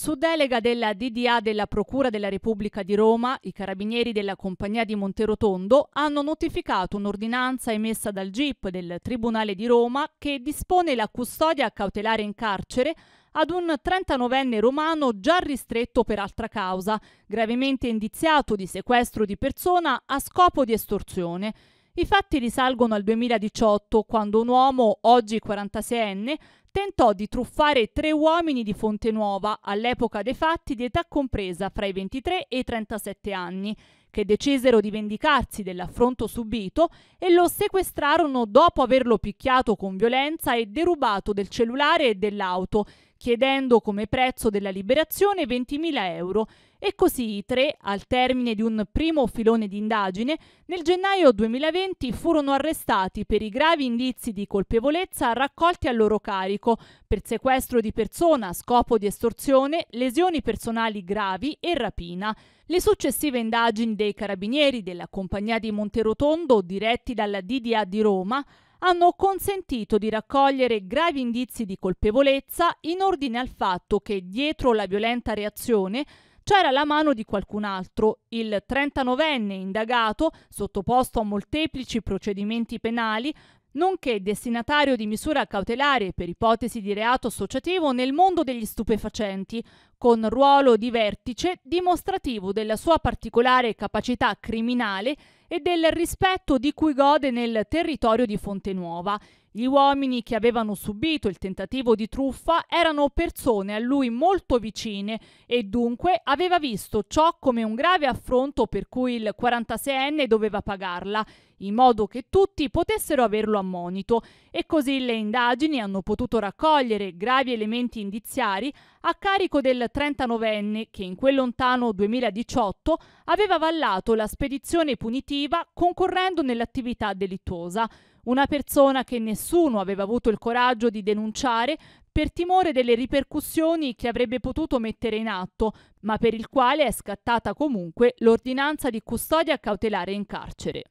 Su delega della DDA della Procura della Repubblica di Roma, i carabinieri della Compagnia di Monterotondo hanno notificato un'ordinanza emessa dal GIP del Tribunale di Roma che dispone la custodia cautelare in carcere ad un 39enne romano già ristretto per altra causa, gravemente indiziato di sequestro di persona a scopo di estorsione. I fatti risalgono al 2018, quando un uomo, oggi 46enne, tentò di truffare tre uomini di Fonte Nuova, all'epoca dei fatti di età compresa fra i 23 e i 37 anni, che decisero di vendicarsi dell'affronto subito e lo sequestrarono dopo averlo picchiato con violenza e derubato del cellulare e dell'auto, chiedendo come prezzo della liberazione 20.000 euro e così i tre, al termine di un primo filone di indagine, nel gennaio 2020 furono arrestati per i gravi indizi di colpevolezza raccolti a loro carico per sequestro di persona, scopo di estorsione, lesioni personali gravi e rapina. Le successive indagini dei carabinieri della compagnia di Monterotondo, diretti dalla DDA di Roma, hanno consentito di raccogliere gravi indizi di colpevolezza in ordine al fatto che dietro la violenta reazione c'era la mano di qualcun altro, il 39enne indagato, sottoposto a molteplici procedimenti penali, nonché destinatario di misura cautelare per ipotesi di reato associativo nel mondo degli stupefacenti, con ruolo di vertice dimostrativo della sua particolare capacità criminale e del rispetto di cui gode nel territorio di Fontenuova, gli uomini che avevano subito il tentativo di truffa erano persone a lui molto vicine e dunque aveva visto ciò come un grave affronto per cui il 46enne doveva pagarla, in modo che tutti potessero averlo ammonito e così le indagini hanno potuto raccogliere gravi elementi indiziari a carico del 39enne che in quel lontano 2018 aveva vallato la spedizione punitiva concorrendo nell'attività delittuosa una persona che nessuno aveva avuto il coraggio di denunciare per timore delle ripercussioni che avrebbe potuto mettere in atto, ma per il quale è scattata comunque l'ordinanza di custodia cautelare in carcere.